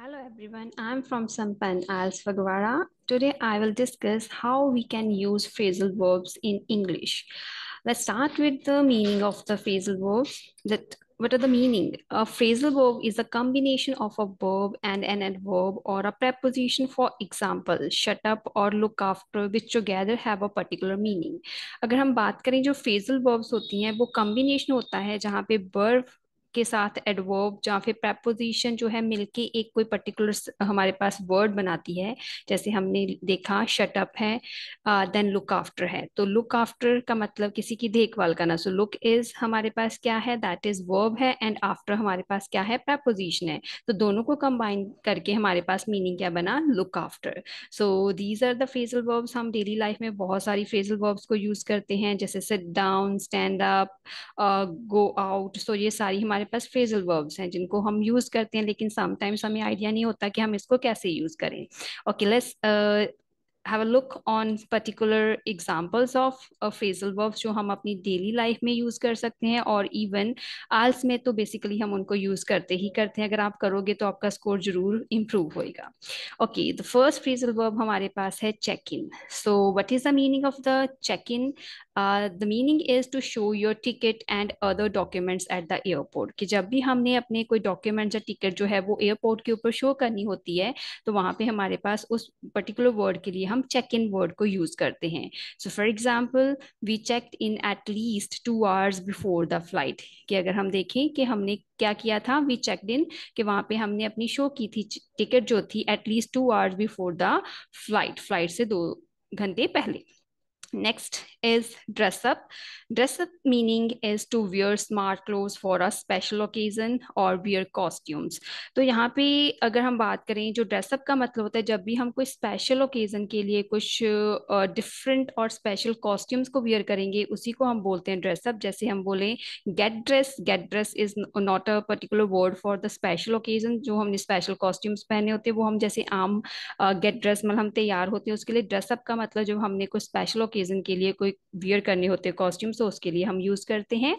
Hello everyone, I'm from Sampan Isles Fagwara. Today I will discuss how we can use phrasal verbs in English. Let's start with the meaning of the phrasal verbs. That what are the meaning? A phrasal verb is a combination of a verb and an adverb or a preposition. For example, shut up or look after, which together have a particular meaning. अगर हम बात करें जो phrasal verbs होती हैं वो combination होता है जहाँ पे verb के साथ एडवर्ब या फिर प्रेपोजिशन जो है मिलके एक कोई पर्टिकुलर हमारे पास वर्ड बनाती है जैसे हमने देखा शटअप है देन लुक आफ्टर है तो लुक आफ्टर का मतलब किसी की देखभाल करना सो लुक इज हमारे पास क्या है दैट इज वर्ब है एंड आफ्टर हमारे पास क्या है प्रेपोजिशन है तो दोनों को कंबाइन करके हमारे पास मीनिंग क्या बना look after so these are the phrasal verbs हम डेली लाइफ में बहुत सारी फेजल वर्ब्स को यूज करते हैं जैसे sit down stand up go out so ये सारी हमारे हमारे पास फ्रेजल वर्ब्स हैं जिनको हम यूज करते हैं लेकिन समटाइम्स हमें आइडिया नहीं होता कि हम इसको कैसे यूज करें okay let's have a look on particular examples of phrasal verbs जो हम अपनी डेली लाइफ में यूज़ कर सकते हैं और इवन आल्स में तो बेसिकली हम उनको यूज़ करते ही करते हैं अगर आप करोगे तो आपका स्कोर जरूर इम्प्रूव होएगा okay the first phrasal verb हमारे पास है check in so what is the meaning of the check in the meaning is to show your ticket and other documents at the airport कि जब भी हमने अपने कोई डॉक्यूमेंट या टिकट जो है वो एयरपोर्ट के ऊपर शो करनी होती है तो वहां पे हमारे पास उस पर्टिकुलर वर्ड के लिए हम हम चेक इन वर्ड को यूज करते हैं so for example we check in at least two hours before the flight कि अगर हम देखें कि हमने क्या किया था वी चेक इन कि वहां पे हमने अपनी शो की थी टिकट जो थी at least two hours before the flight flight से दो घंटे पहले Next is dress up. Dress up meaning is to wear smart clothes for a special occasion or wear costumes. to yahan pe agar hum baat kare jo dress up ka matlab hota hai jab bhi hum koi special occasion ke liye kuch uh, different or special costumes ko wear karenge usi ko hum bolte hain dress up jaise hum bole get dress get dress is not a particular word for the special occasion jo हमने special costumes पहने होते wo hum jaise जैसे uh, get dress matlab hum taiyar hote hain uske liye dress up ka matlab jo humne koi special occasion occasion के लिए कोई wear करने होते costume तो उसके लिए हम यूज़ करते हैं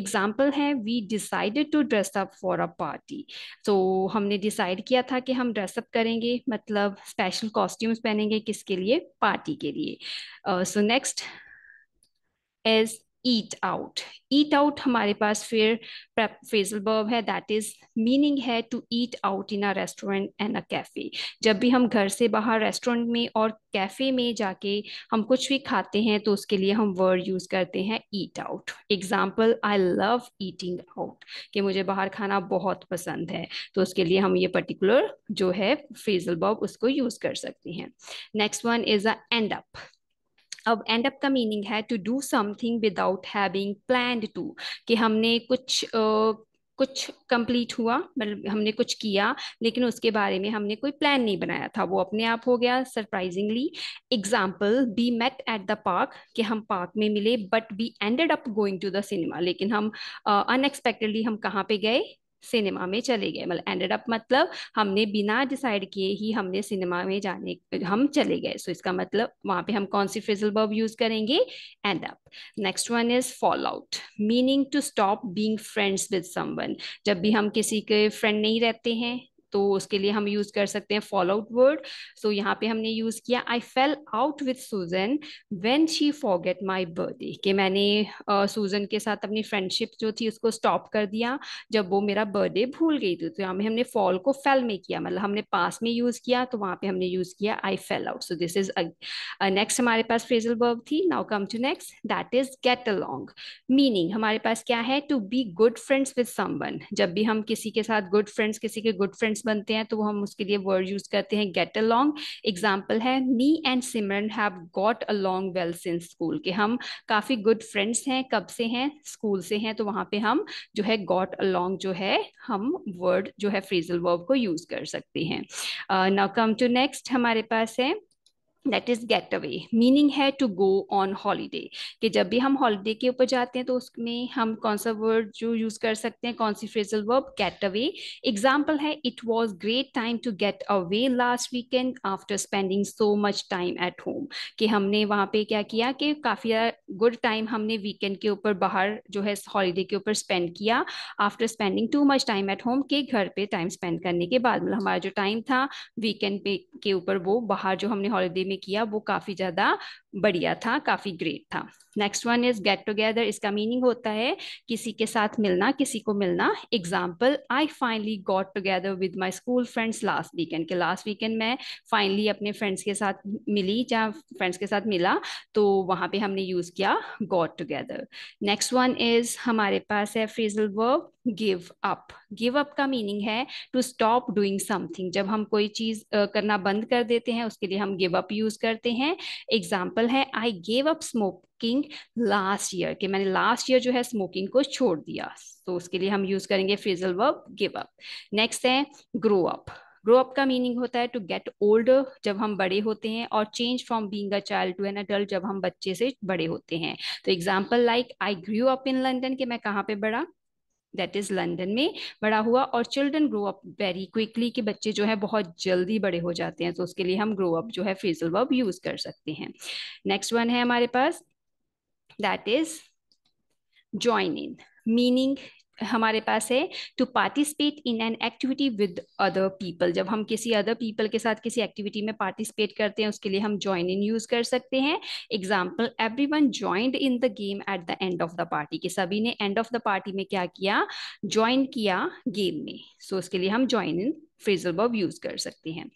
एग्जाम्पल है we decided to dress up for a party तो हमने डिसाइड किया था कि हम ड्रेसअप करेंगे मतलब स्पेशल कॉस्ट्यूम्स पहनेंगे किसके लिए पार्टी के लिए so next is eat out eat out हमारे पास फिर फेजल बर्ब है दैट इज मीनिंग है to eat out in a restaurant and a cafe जब भी हम घर से बाहर रेस्टोरेंट में और कैफे में जाके हम कुछ भी खाते हैं तो उसके लिए हम वर्ड यूज करते हैं eat out example I love eating out कि मुझे बाहर खाना बहुत पसंद है तो उसके लिए हम ये पर्टिकुलर जो है फेजल बर्ब उसको यूज कर सकते हैं next one is a end up अब एंड अप का मीनिंग है to do something without having plan to कि हमने कुछ uh, कुछ कंप्लीट हुआ मतलब हमने कुछ किया लेकिन उसके बारे में हमने कोई प्लान नहीं बनाया था वो अपने आप हो गया surprisingly example we met at the park कि हम पार्क में मिले but we ended up going to the cinema लेकिन हम अनएक्सपेक्टेडली uh, हम कहाँ पे गए सिनेमा में चले गए मतलब एंडेड अप मतलब हमने बिना डिसाइड किए ही हमने सिनेमा में जाने हम चले गए सो so, इसका मतलब वहां पे हम कौन सी फ्रिजल वर्ब यूज करेंगे end up next one is fall out meaning to stop being friends with someone जब भी हम किसी के फ्रेंड नहीं रहते हैं तो उसके लिए हम यूज कर सकते हैं फॉल आउट वर्ड सो यहाँ पे हमने यूज किया I fell out with Susan when she forgot my birthday कि मैंने सूजन uh, के साथ अपनी फ्रेंडशिप जो थी उसको स्टॉप कर दिया जब वो मेरा बर्थडे भूल गई थी तो यहाँ पे हमने फॉल को फेल में किया मतलब हमने पास में यूज किया तो वहां पे हमने यूज किया I fell out so this is next हमारे पास फ्रेजल वर्ब थी now come to next that is get along meaning हमारे पास क्या है to be good friends with someone जब भी हम किसी के साथ गुड फ्रेंड्स किसी के गुड फ्रेंड्स बनते हैं तो वो हम उसके लिए वर्ड यूज करते हैं गेट अलोंग एग्जाम्पल है me and Simran have got along well since school के हम काफी गुड फ्रेंड्स हैं कब से हैं स्कूल से हैं तो वहां पे हम जो है गॉट अलोंग जो है हम वर्ड जो है फ्रेजल वर्ब को यूज कर सकते हैं नाउ कम टू नेक्स्ट हमारे पास है that is get away meaning है टू गो ऑन हॉलीडे कि जब भी हम हॉलीडे के ऊपर जाते हैं तो उसमें हम कौन सा वर्ड जो यूज कर सकते हैं कौन सी phrasal verb get away example है it was great time to get away last weekend after spending so much time at home कि हमने वहाँ पे क्या किया कि काफ़ी गुड टाइम हमने वीकेंड के ऊपर बाहर जो है हॉलीडे के ऊपर स्पेंड किया after spending too much time at home के घर पे टाइम स्पेंड करने के बाद मतलब हमारा जो टाइम था वीकेंड पे के ऊपर वो बाहर जो हमने हॉलीडे में ने किया वो काफ़ी ज़्यादा बढ़िया था काफ़ी ग्रेट था next one is get together इसका मीनिंग होता है किसी के साथ मिलना किसी को मिलना example I finally got together with my school friends last weekend के लास्ट वीकेंड में फाइनली अपने फ्रेंड्स के साथ मिली जहाँ फ्रेंड्स के साथ मिला तो वहाँ पे हमने यूज़ किया got together next one is हमारे पास है phrasal verb give up give up का मीनिंग है टू स्टॉप डूइंग समथिंग जब हम कोई चीज करना बंद कर देते हैं उसके लिए हम गिव अप यूज करते हैं एग्जाम्पल है I give up smoke smoking last year कि मैंने लास्ट ईयर जो है स्मोकिंग को छोड़ दिया तो उसके लिए हम यूज करेंगे phrasal verb give up next है ग्रो अप ग्रो अप का मीनिंग होता है टू गेट ओल्ड जब हम बड़े होते हैं और change from being a child to an adult जब हम बच्चे से बड़े होते हैं तो example like I grew up in London के मैं कहाँ पे बड़ा दैट इज लंडन में बड़ा हुआ और children grow up very quickly कि बच्चे जो है बहुत जल्दी बड़े हो जाते हैं तो उसके लिए हम ग्रो अप जो है फेजल वर्ब यूज कर सकते हैं नेक्स्ट वन है हमारे पास that is join in meaning हमारे पास है to participate in an activity with other people जब हम किसी अदर पीपल के साथ किसी एक्टिविटी में पार्टिसिपेट करते हैं उसके लिए हम ज्वाइन इन यूज कर सकते हैं example everyone join in the game at the end of the party के सभी ने एंड ऑफ द पार्टी में क्या किया ज्वाइन किया गेम में सो so, उसके लिए हम join in phrasal verb use कर सकते हैं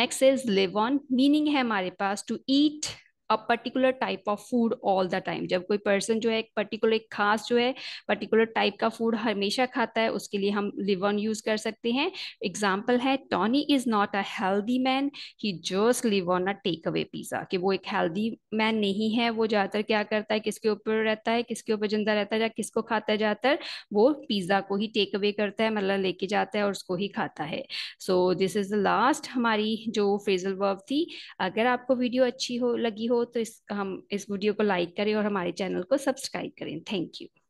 next is live on meaning है हमारे पास to eat a particular type of food all the time जब कोई पर्सन जो है एक पर्टिकुलर एक खास जो है पर्टिकुलर टाइप का फूड हमेशा खाता है उसके लिए हम लिवन यूज कर सकते हैं एग्जाम्पल है Tony is not a healthy man he just live on a takeaway pizza कि वो एक हेल्दी मैन नहीं है वो ज़्यादातर क्या करता है किसके ऊपर रहता है किसके ऊपर जिंदा रहता है या किसको खाता है ज़्यादातर वो पिज्जा को ही टेक अवे करता है मतलब लेके जाता है और उसको ही खाता है so this is the last हमारी जो फेजल वर्ब थी अगर आपको वीडियो अच्छी हो लगी हो हो तो इस हम इस वीडियो को लाइक करें और हमारे चैनल को सब्सक्राइब करें थैंक यू